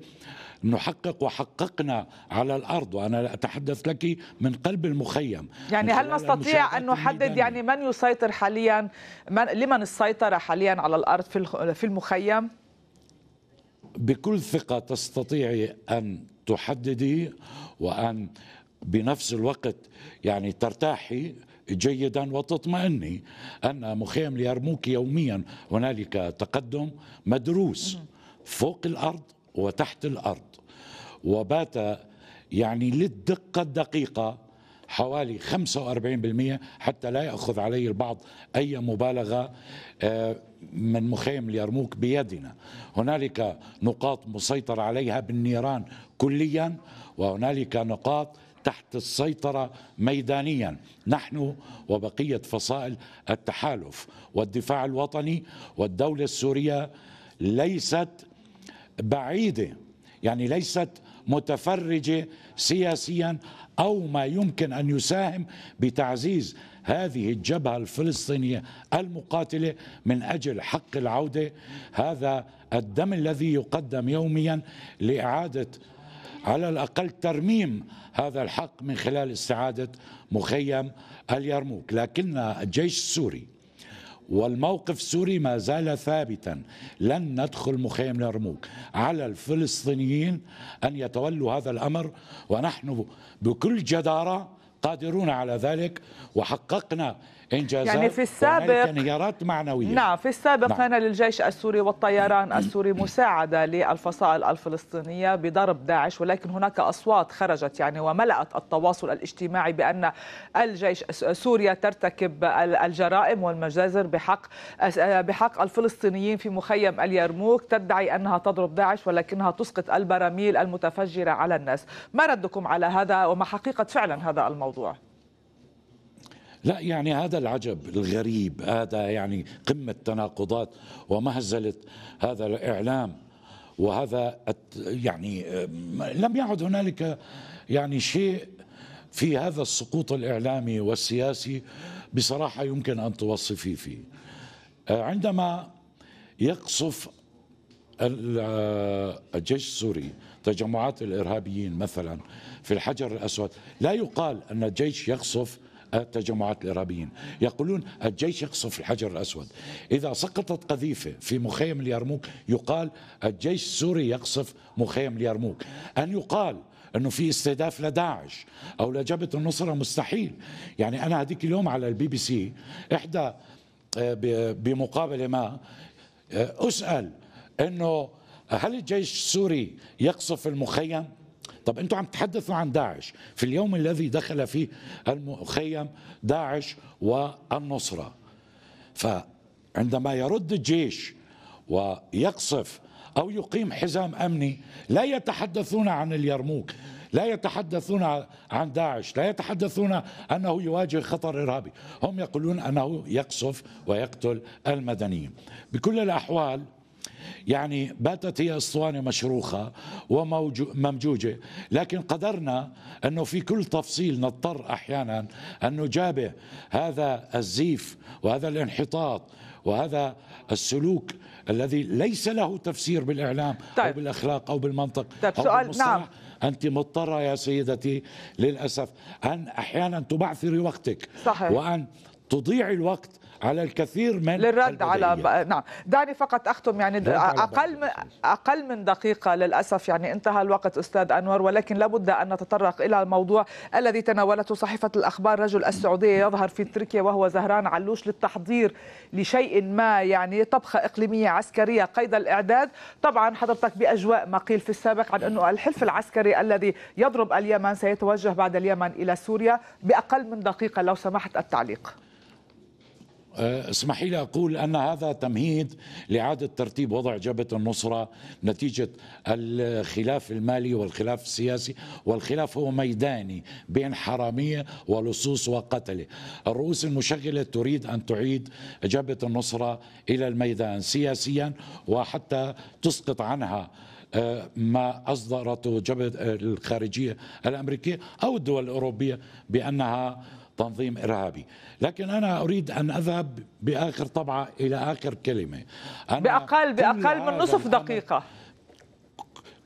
نحقق وحققنا على الارض وانا اتحدث لك من قلب المخيم يعني هل نستطيع ان نحدد يعني من يسيطر حاليا من لمن السيطره حاليا على الارض في في المخيم بكل ثقه تستطيعي ان تحددي وان بنفس الوقت يعني ترتاحي جيدا وتطمئني ان مخيم اليرموك يوميا هنالك تقدم مدروس فوق الارض وتحت الأرض وبات يعني للدقة الدقيقة حوالي 45% حتى لا يأخذ علي البعض أي مبالغة آه، من مخيم اليرموك بيدنا هنالك نقاط مسيطر عليها بالنيران كليا وهنالك نقاط تحت السيطرة ميدانيا نحن وبقية فصائل التحالف والدفاع الوطني والدولة السورية ليست بعيده يعني ليست متفرجه سياسيا او ما يمكن ان يساهم بتعزيز هذه الجبهه الفلسطينيه المقاتله من اجل حق العوده هذا الدم الذي يقدم يوميا لاعاده على الاقل ترميم هذا الحق من خلال استعاده مخيم اليرموك لكن الجيش السوري والموقف السوري ما زال ثابتا لن ندخل مخيم لرموك على الفلسطينيين أن يتولوا هذا الأمر ونحن بكل جدارة قادرون على ذلك وحققنا انجازات يعني في السابق تيارات معنويه نعم في السابق نعم. كان للجيش السوري والطيران نعم. السوري مساعده للفصائل الفلسطينيه بضرب داعش ولكن هناك اصوات خرجت يعني وملأت التواصل الاجتماعي بان الجيش سوريا ترتكب الجرائم والمجازر بحق بحق الفلسطينيين في مخيم اليرموك تدعي انها تضرب داعش ولكنها تسقط البراميل المتفجره على الناس ما ردكم على هذا وما حقيقه فعلا هذا الموضوع الموضوع لا يعني هذا العجب الغريب هذا يعني قمة تناقضات ومهزلة هذا الإعلام وهذا يعني لم يعد هنالك يعني شيء في هذا السقوط الإعلامي والسياسي بصراحة يمكن أن توصفي فيه آه، عندما يقصف آه، الجيش السوري تجمعات الإرهابيين مثلا في الحجر الأسود لا يقال أن الجيش يقصف التجمعات الإرهابيين يقولون الجيش يقصف الحجر الأسود إذا سقطت قذيفة في مخيم اليرموك يقال الجيش السوري يقصف مخيم اليرموك أن يقال انه في استهداف لداعش او لجبهه النصره مستحيل يعني انا هذيك اليوم على البي بي سي احدى آه، بمقابله ما آه، اسال انه هل الجيش السوري يقصف المخيم طب انتم عم تحدثوا عن داعش في اليوم الذي دخل فيه المخيم داعش والنصره فعندما يرد الجيش ويقصف او يقيم حزام امني لا يتحدثون عن اليرموك لا يتحدثون عن داعش لا يتحدثون أنه يواجه خطر إرهابي هم يقولون أنه يقصف ويقتل المدنيين بكل الأحوال يعني باتت هي اسطوانه مشروخه وممجوجه لكن قدرنا انه في كل تفصيل نضطر احيانا ان نجابه هذا الزيف وهذا الانحطاط وهذا السلوك الذي ليس له تفسير بالاعلام طيب. او بالاخلاق او بالمنطق طيب أو سؤال بالمصطلح. نعم أنت مضطرة يا سيدتي للأسف أن أحيانا تبعثري وقتك صحيح. وأن تضيع الوقت على الكثير من للرد على ب... نعم دعني فقط اختم يعني اقل من... اقل من دقيقه للاسف يعني انتهى الوقت استاذ انور ولكن لابد ان نتطرق الى الموضوع الذي تناولته صحيفه الاخبار رجل السعوديه يظهر في تركيا وهو زهران علوش للتحضير لشيء ما يعني طبخه اقليميه عسكريه قيد الاعداد طبعا حضرتك باجواء ما قيل في السابق عن انه الحلف العسكري الذي يضرب اليمن سيتوجه بعد اليمن الى سوريا باقل من دقيقه لو سمحت التعليق آه، اسمحي لي أقول أن هذا تمهيد لإعادة ترتيب وضع جبهة النصرة نتيجة الخلاف المالي والخلاف السياسي والخلاف هو ميداني بين حرامية ولصوص وقتلة الرؤوس المشغلة تريد أن تعيد جبهة النصرة إلى الميدان سياسيا وحتى تسقط عنها آه، ما أصدرته جبهة الخارجية الأمريكية أو الدول الأوروبية بأنها تنظيم إرهابي لكن أنا أريد أن أذهب بآخر طبعة إلى آخر كلمة أنا بأقل بأقل من نصف دقيقة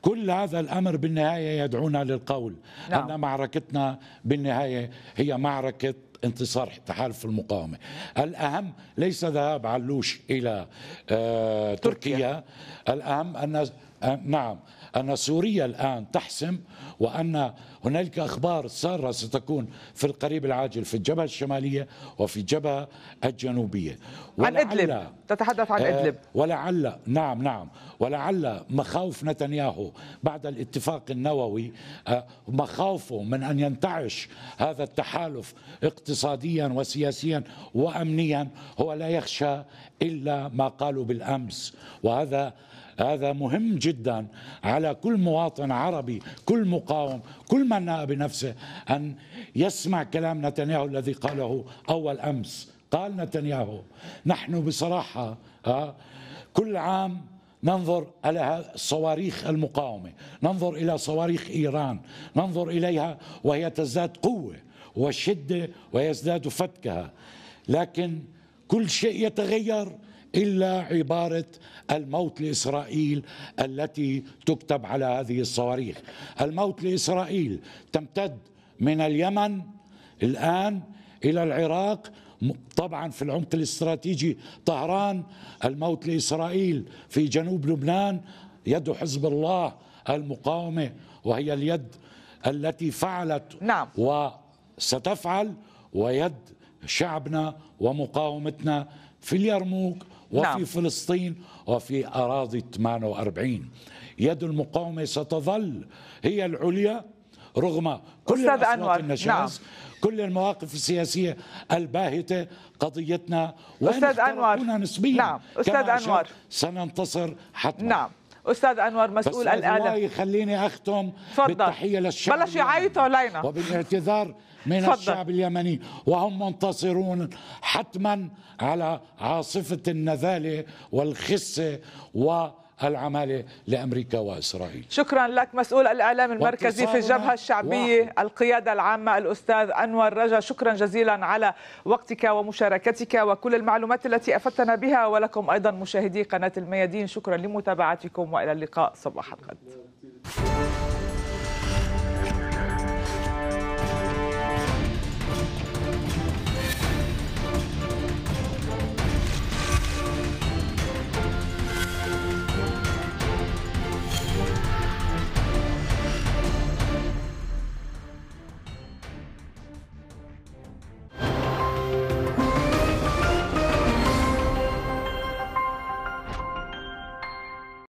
كل هذا الامر بالنهايه يدعونا للقول نعم. ان معركتنا بالنهايه هي معركه انتصار تحالف المقاومه. الاهم ليس ذهاب علوش الى آه، تركيا. تركيا الاهم ان آه، نعم أن سوريا الآن تحسم وأن هنالك أخبار سارة ستكون في القريب العاجل في الجبهة الشمالية وفي الجبهة الجنوبية عن إدلب تتحدث عن آه، إدلب ولعل نعم نعم ولعل مخاوف نتنياهو بعد الاتفاق النووي آه، مخاوفه من أن ينتعش هذا التحالف اقتصاديا وسياسيا وأمنيا هو لا يخشى إلا ما قالوا بالأمس وهذا هذا مهم جدا على كل مواطن عربي كل مقاوم كل من نأى بنفسه أن يسمع كلام نتنياهو الذي قاله أول أمس قال نتنياهو نحن بصراحة آه، كل عام ننظر إلى صواريخ المقاومة ننظر إلى صواريخ إيران ننظر إليها وهي تزداد قوة وشدة ويزداد فتكها لكن كل شيء يتغير إلا عبارة الموت لإسرائيل التي تكتب على هذه الصواريخ الموت لإسرائيل تمتد من اليمن الآن إلى العراق طبعا في العمق الاستراتيجي طهران الموت لإسرائيل في جنوب لبنان يد حزب الله المقاومة وهي اليد التي فعلت نعم. وستفعل ويد شعبنا ومقاومتنا في اليرموك وفي نعم. فلسطين وفي أراضي 48 يد المقاومة ستظل هي العليا رغم كل أنور النشاز نعم. كل المواقف السياسية الباهتة قضيتنا أستاذ أنور نسبيا نعم أستاذ أنور سننتصر حتما نعم استاذ انور مسؤول بس الاعلام والله يخليني اختم فضل. بالتحيه للشعب بلش يعيطوا علينا وبالاعتذار من فضل. الشعب اليمني وهم منتصرون حتما على عاصفه النذاله والخسه و هالعماله لامريكا واسرائيل شكرا لك مسؤول الاعلام المركزي في الجبهه الشعبيه واحد. القياده العامه الاستاذ انور رجا شكرا جزيلا على وقتك ومشاركتك وكل المعلومات التي افدتنا بها ولكم ايضا مشاهدي قناه الميادين شكرا لمتابعتكم والى اللقاء صباح الخير